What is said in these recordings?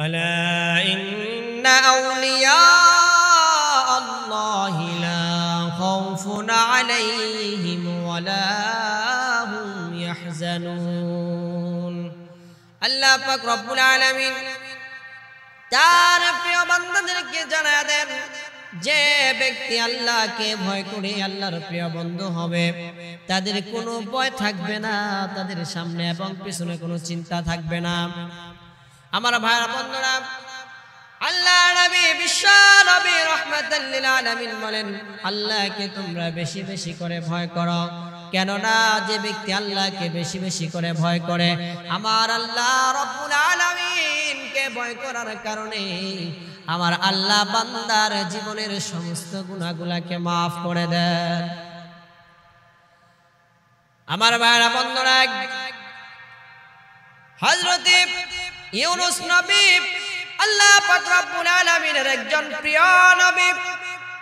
ألا إن أولياء الله لا خوف عليهم ولا هم يحزنون আল্লাহ পাক রব্বুল আলামিন তার প্রিয় বন্ধুদেরকে জানায় দেন যে ব্যক্তি আল্লাহকে ভয় করে আল্লাহর প্রিয় বন্ধু হবে তাদের কোনো ভয় থাকবে না তাদের সামনে এবং পিছনে কোনো চিন্তা থাকবে না আমার ভাইরা বন্ধুরা আল্লাহ নবী বিশ্ব নবী রহমাতুল্লিল আলামিন বলেন আল্লাহকে তোমরা বেশি বেশি করে ভয় করো কেননা যে ব্যক্তি আল্লাহকে বেশি বেশি করে ভয় করে আমার আল্লাহ রব্বুল আলামিনকে ভয় করার কারণে আমার আল্লাহ বান্দার জীবনের সমস্ত গুণাগুলাকে মাফ করে দেন আমার ভাইরা বন্ধুরা হজরত ইউনুস নবী আল্লাহ পাক রব্বুল আলামিনের একজন প্রিয় নবী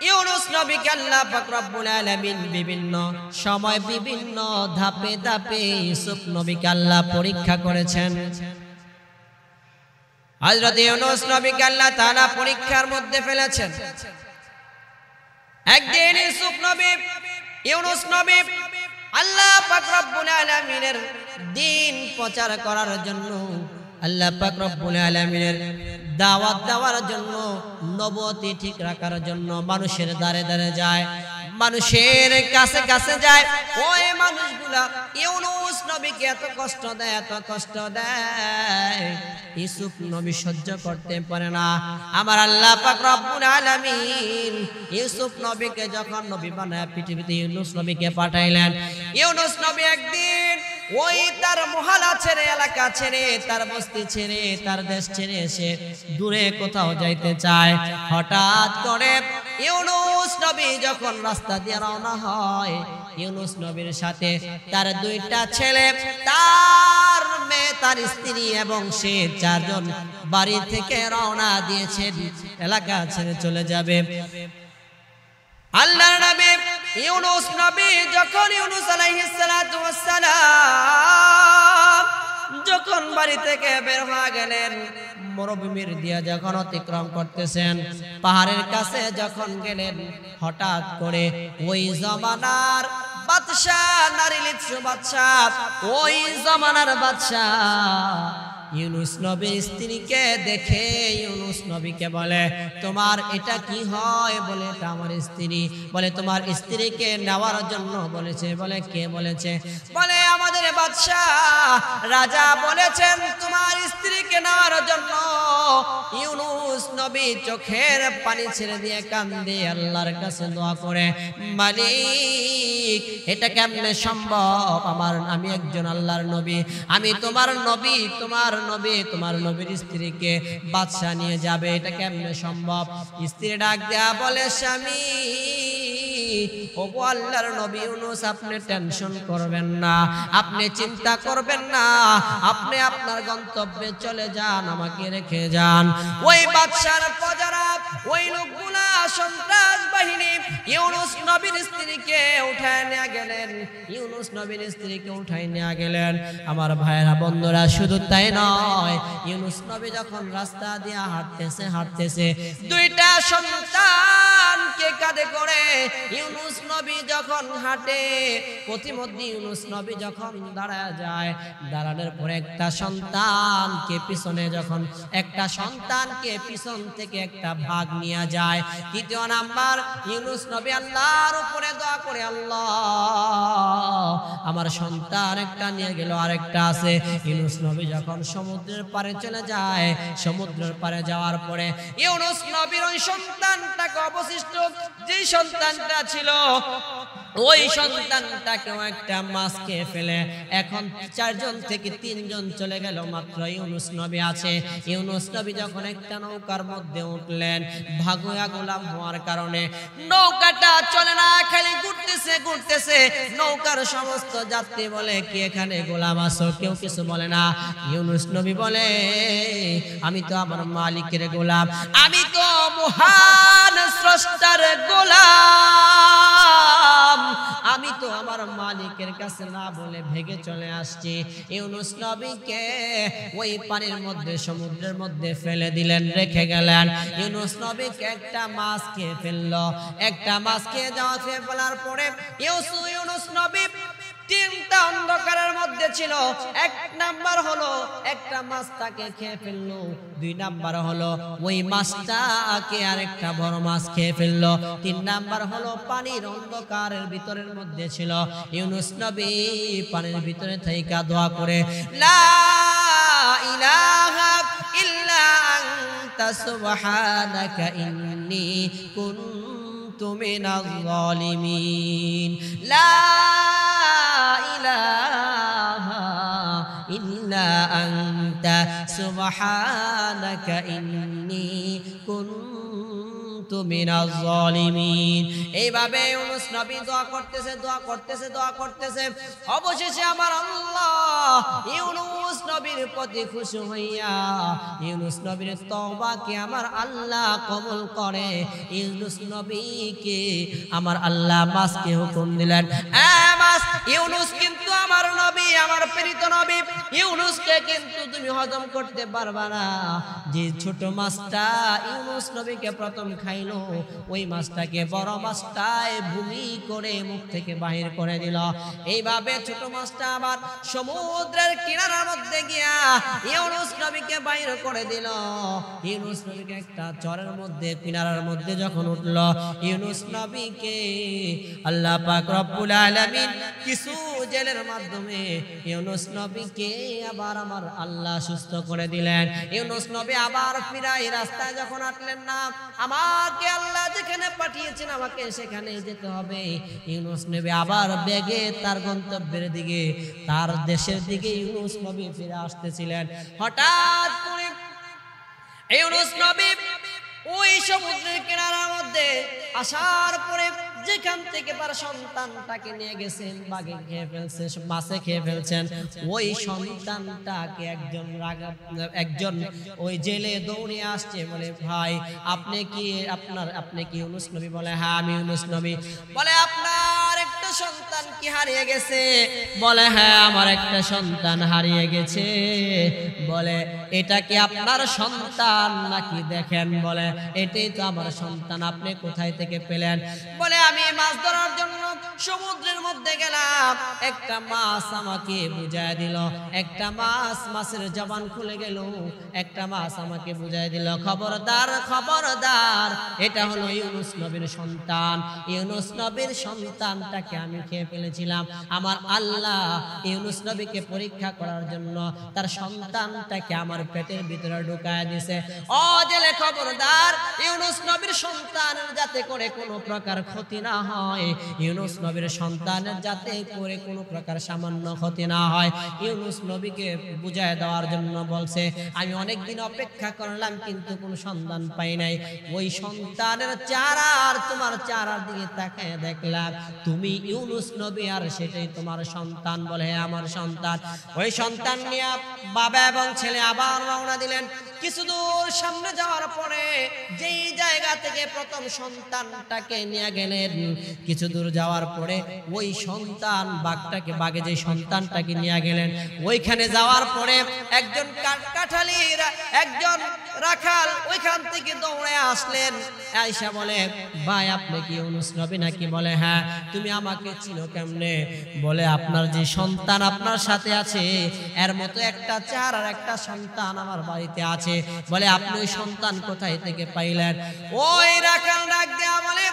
ইউনুস নবীকে আল্লাহ পাক রব্বুল আলামিন বিভিন্ন সময় বিভিন্ন ধাপে ধাপে ইউসুফ নবীকে আল্লাহ পরীক্ষা করেছেন হযরত ইউনুস নবীকে আল্লাহ তাআলা পরীক্ষার মধ্যে ফেলেছেন একদিন ইউসুফ নবী ইউনুস নবী আল্লাহ পাক রব্বুল আলামিনের দিন প্রচার করার জন্য আল্লাহ পাক রব্বুল আলমিনের দাওয়াত দেওয়ার জন্য নবতী ঠিক রাখার জন্য মানুষের দ্বারে দ্বারে যায় মানুষের কাছে কাছে যায় ওই মানুষগুলা ইউনুস নবীকে এত কষ্ট দেয় এত কষ্ট দেয় ইসুফ নবী সহ্য করতে পারে না আমার আল্লাহ পাক রব্বুল আলামিন ইউসুফ নবীকে যখন নবী বানায় পৃথিবীতে ইউনুস নবীকে পাঠাইলেন ইউনুস নবী একদিন ওই তার মহালা ছেড়ে এলাকা ছেড়ে তার বস্তি ছেড়ে তার দেশ ছেড়ে এসে দূরে কোথাও যাইতে চায় হঠাৎ করে ইউনুস নবী যখন রাস্তা দিয়ে রওনা হয় ইউনুস নবীর সাথে তার দুইটা ছেলে তার মেয়ে তার স্ত্রী এবং সে চারজন বাড়ি থেকে রওনা দিয়েছেন এলাকা ছেড়ে চলে যাবে আল্লাহ নবী ইউনুস নবী যখন ইউনুস আলাইহিসসালাম যখন বাড়ি থেকে বের হয়ে গেলেন মরুভূমির দিয়া যখন অতিক্রম করতেছেন পাহাড়ের কাছে যখন গেলেন হঠাৎ করে ওই জমানার বাদশাহ নারী লিচ্ছু বাদশাহ ওই জমানার বাদশাহ ইউনুস নবীর স্ত্রীকে দেখে ইউনুস নবীকে বলে তোমার এটা কি হয় বলে এটা আমার স্ত্রী বলে তোমার স্ত্রীকে নেওয়ার জন্য বলেছে বলে কে বলেছে বলে আমাদের বাদশাহ রাজা বলেছেন তোমার স্ত্রীকে নেওয়ার জন্য ইউনুস নবী চোখের পানি ছেড়ে দিয়ে কান্দে আল্লাহর কাছে দোয়া করে মালিক ঠিক এটা কেমনে সম্ভব আমার আমি একজন আল্লাহর নবী আমি তোমার নবী তোমার নবী তোমার নবীর স্ত্রীকে বাদশাহ নিয়ে যাবে এটা কেমনে সম্ভব স্ত্রী ডাক দেয়া বলে স্বামী আপনি আপনি আপনার গন্তব্যে চলে যান আমাকে রেখে যান ওই বাদশার প্রজারা ওই লোকগুলা সন্ত্রাস বাহিনী ইউনুস নবীর স্ত্রীকে উঠায় নিয়ে গেলেন ইউনুস নবীর স্ত্রীকে উঠায় নিয়ে গেলেন আমার ভাইয়েরা বন্ধুরা শুধু তাই নয় ইউনুস নবী যখন রাস্তা দিয়া হাঁটতেছে হাঁটতেছে দুইটা সন্তানকে কাঁধে করে ইউনুস নবী যখন হাঁটে প্রতিমধ্যে ইউনুস নবী যখন দাঁড়ায় যায় দাঁড়ানোর পরে একটা সন্তানকে পিছনে যখন একটা সন্তানকে পিছন থেকে একটা ভাই ভাগ নিয়ে যায় তৃতীয় নাম্বার ইউনুস নবী আল্লাহর উপরে দোয়া করে আল্লাহ আমার সন্তান একটা নিয়ে গেল আরেকটা আছে ইউনুস নবী যখন সমুদ্রের পারে চলে যায় সমুদ্রের পারে যাওয়ার পরে ইউনুস নবীর ওই সন্তানটাকে অবশিষ্ট যে সন্তানটা ছিল ওই সন্তানটাকেও একটা মাছ খেয়ে ফেলে এখন চারজন থেকে তিনজন চলে গেল মাত্র ইউনুস নবী আছে ইউনুস নবী যখন একটা নৌকার মধ্যে উঠলেন ভাগুয়া গোলাম হওয়ার কারণে নৌকাটা চলে না খালি ঘুরতেছে ঘুরতেছে নৌকার সমস্ত যাত্রী বলে কি এখানে গোলাম আসো কেউ কিছু বলে না ইউনুস নবী বলে আমি তো আমার মালিকের গোলাম আমি তো মহান স্রষ্টার গোলাম আমি তো আমার মালিকের কাছে না বলে ভেগে চলে আসছি ইউনুস নবীকে ওই পানির মধ্যে সমুদ্রের মধ্যে ফেলে দিলেন রেখে গেলেন ইউনুস নবীকে একটা মাছ খেয়ে ফেললো একটা মাছ খেয়ে যাওয়া খেয়ে ফেলার পরে ইউসু ইউনুস নবী তিনটা অন্ধকারের মধ্যে ছিল এক নাম্বার হলো একটা মাছ তাকে খেয়ে ফেললো দুই নাম্বার হলো ওই মাছটাকে আর একটা বড় মাছ খেয়ে ফেললো তিন নাম্বার হলো পানির অন্ধকারের ভিতরের মধ্যে ছিল ইউনুস নবী পানির ভিতরে থাইকা দোয়া করে লা ইলাহা ইল্লা আনতা সুবহানাকা ইন্নী কুনতু মিনাজ জালিমিন লা أنت سبحانك إني كنت من الظالمين এইভাবে ইউনুস নবী দোয়া করতেছে দোয়া করতেছে দোয়া করতেছে অবশেষে আমার আল্লাহ ইউনুস নবীর প্রতি খুশি হইয়া ইউনুস নবীর তওবাকে আমার আল্লাহ কবুল করে ইউনুস নবীকে আমার আল্লাহ মাসকে হুকুম দিলেন ইউনুস ইউনুস কিন্তু আমার নবী আমার প্রীত নবী ইউনুসকে কিন্তু তুমি হজম করতে পারবা না যে ছোট মাছটা ইউনুস নবীকে প্রথম খাইলো ওই মাছটাকে বড় মাছটায় ভূমি করে মুখ থেকে বাহির করে দিল এইভাবে ছোট মাছটা আবার সমুদ্রের কিনারার মধ্যে গিয়া ইউনুস নবীকে বাহির করে দিল ইউনুস নবীকে একটা চরের মধ্যে কিনারার মধ্যে যখন উঠল ইউনুস নবীকে আল্লাহ পাক রব্বুল আলামিন কিছু জেলের মাধ্যমে ইউনুস নবীকে আবার আমার আল্লাহ সুস্থ করে দিলেন ইউনুস নবী আবার ফিরাই রাস্তায় যখন আটলেন না আমাকে আল্লাহ যেখানে পাঠিয়েছেন আমাকে সেখানে যেতে হবে ইউনুস নবী আবার বেগে তার গন্তব্যের দিকে তার দেশের দিকে ইউনুস নবী ফিরে আসতেছিলেন হঠাৎ করে ইউনুস নবী ওই সমুদ্রের কিনারার মধ্যে আসার পরে যেখান থেকে তার সন্তানটাকে নিয়ে গেছেন বাঘে খেয়ে ফেলছে মাছে খেয়ে ফেলছেন ওই সন্তানটাকে একজন একজন ওই জেলে দৌড়ে আসছে বলে ভাই আপনি কি আপনার আপনি কি ইউনুস নবী বলে হ্যাঁ আমি ইউনুস নবী বলে সন্তান কি হারিয়ে গেছে বলে হ্যাঁ আমার একটা সন্তান হারিয়ে গেছে বলে এটা কি আপনার সন্তান নাকি দেখেন বলে এটাই তো আমার সন্তান আপনি কোথায় থেকে পেলেন বলে আমি মাছ ধরার জন্য সমুদ্রের মধ্যে গেলাম একটা মাছ আমাকে বুঝাই দিল একটা মাছ মাছের জবান খুলে গেল একটা মাছ আমাকে বুঝাই দিল খবরদার খবরদার এটা হলো ইউনুস নবীর সন্তান ইউনুস নবীর সন্তানটাকে আমি খেয়ে ফেলেছিলাম আমার আল্লাহ ইউনুস নবীকে পরীক্ষা করার জন্য তার সন্তানটাকে আমার পেটের ভিতরে ঢুকায় দিছে অ জেলে খবরদার ইউনুস নবী সন্তানের যাতে করে কোনো প্রকার ক্ষতি না হয় ইউনুস নবীর সন্তানের যাতে করে কোনো প্রকার সামান্য ক্ষতি না হয় ইউনুস নবীকে বুঝায় দেওয়ার জন্য বলছে আমি অনেক দিন অপেক্ষা করলাম কিন্তু কোনো সন্তান পাই নাই ওই সন্তানের চারা আর তোমার চারার দিকে তাকে দেখলাম তুমি ইউনুস নবী আর সেটাই তোমার সন্তান বলে আমার সন্তান ওই সন্তান নিয়ে বাবা এবং ছেলে আবার রওনা দিলেন কিছু দূর সামনে যাওয়ার পরে যেই জায়গা থেকে প্রথম সন্তানটাকে নিয়ে গেলেন কিছু দূর যাওয়ার পরে ওই সন্তান বাঘটাকে বাঘে যে সন্তানটাকে নিয়ে গেলেন ওইখানে যাওয়ার পরে একজন কাঠালির একজন রাখাল ওইখান থেকে দৌড়ে আসলেন আয়সা বলে ভাই আপনি কি ইউনুস নবী নাকি বলে হ্যাঁ তুমি আমাকে চিনো কেমনে বলে আপনার যে সন্তান আপনার সাথে আছে এর মতো একটা চার আর একটা সন্তান আমার বাড়িতে আছে বলে আপনি ওই সন্তান কোথায় থেকে পাইলেন ওই রাখাল ডাক দেয়া বলে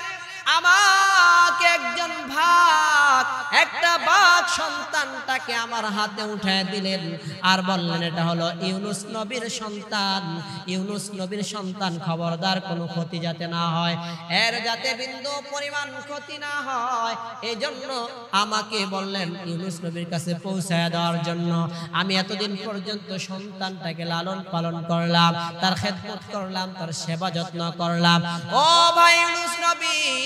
আমাকে একজন ভাগ একটা বাঘ সন্তানটাকে আমার হাতে উঠায় দিলেন আর বললেন এটা হলো ইউনুস নবীর সন্তান ইউনুস নবীর সন্তান খবরদার কোনো ক্ষতি যাতে না হয় এর যাতে বিন্দু পরিমাণ ক্ষতি না হয় এই জন্য আমাকে বললেন ইউনুস নবীর কাছে পৌঁছায় দেওয়ার জন্য আমি এতদিন পর্যন্ত সন্তানটাকে লালন পালন করলাম তার খেদমত করলাম তার সেবা যত্ন করলাম ও ভাই ইউনুস নবী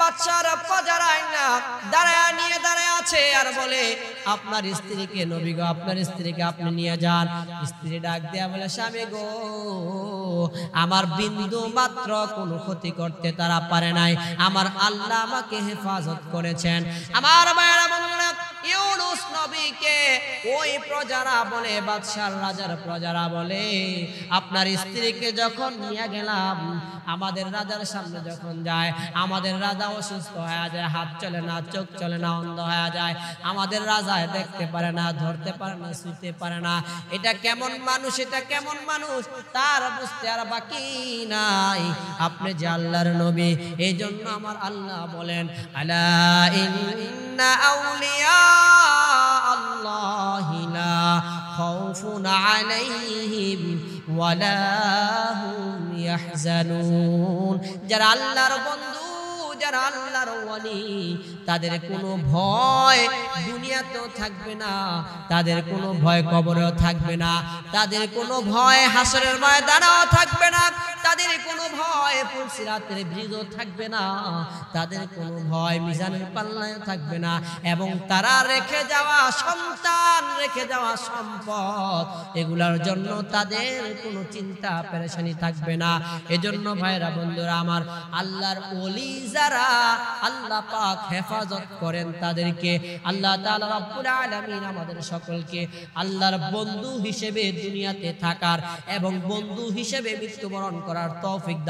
বাচ্চারা না দাঁড়ায় নিয়ে দাঁড়ায় আছে আর বলে আপনার স্ত্রীকে আপনার স্ত্রীকে আপনি নিয়ে যান স্ত্রী ডাক দেয়া বলে স্বামী গো আমার বিন্দু মাত্র কোনো ক্ষতি করতে তারা পারে নাই আমার আল্লাহ আমাকে হেফাজত করেছেন আমার মায়ের নবীকে ওই প্রজারা বলে বাদশার রাজার প্রজারা বলে আপনার স্ত্রীকে যখন নিয়ে গেলাম আমাদের রাজার সামনে যখন যায় আমাদের রাজা অসুস্থ হয়ে যায় হাত চলে না চোখ চলে না অন্ধ হয়ে যায় আমাদের রাজায় দেখতে পারে না ধরতে পারে না শুতে পারে না এটা কেমন মানুষ এটা কেমন মানুষ তার বুঝতে আর বাকি নাই আপনি যে আল্লাহর নবী এই জন্য আমার আল্লাহ বলেন আলা ইন্না আউলিয়া الله لا خوف عليهم ولا هم يحزنون جرى الله যারা আল্লাহর ওয়ালি তাদের কোনো ভয় দুনিয়াতেও থাকবে না তাদের কোনো ভয় কবরেও থাকবে না তাদের কোনো ভয় হাসরের থাকবে না তাদের কোনো ভয় পুলসিরাতের ব্রিজও থাকবে না তাদের কোনো ভয় মিজানের থাকবে না এবং তারা রেখে যাওয়া সন্তান সন্তান রেখে যাওয়া সম্পদ এগুলার জন্য তাদের কোনো চিন্তা পেরেশানি থাকবে না এজন্য ভাইরা বন্ধুরা আমার আল্লাহর ওলি যারা আল্লাহ পাক হেফাজত করেন তাদেরকে আল্লাহ আলমিন আমাদের সকলকে আল্লাহর বন্ধু হিসেবে দুনিয়াতে থাকার এবং বন্ধু হিসেবে মৃত্যুবরণ করার তৌফিক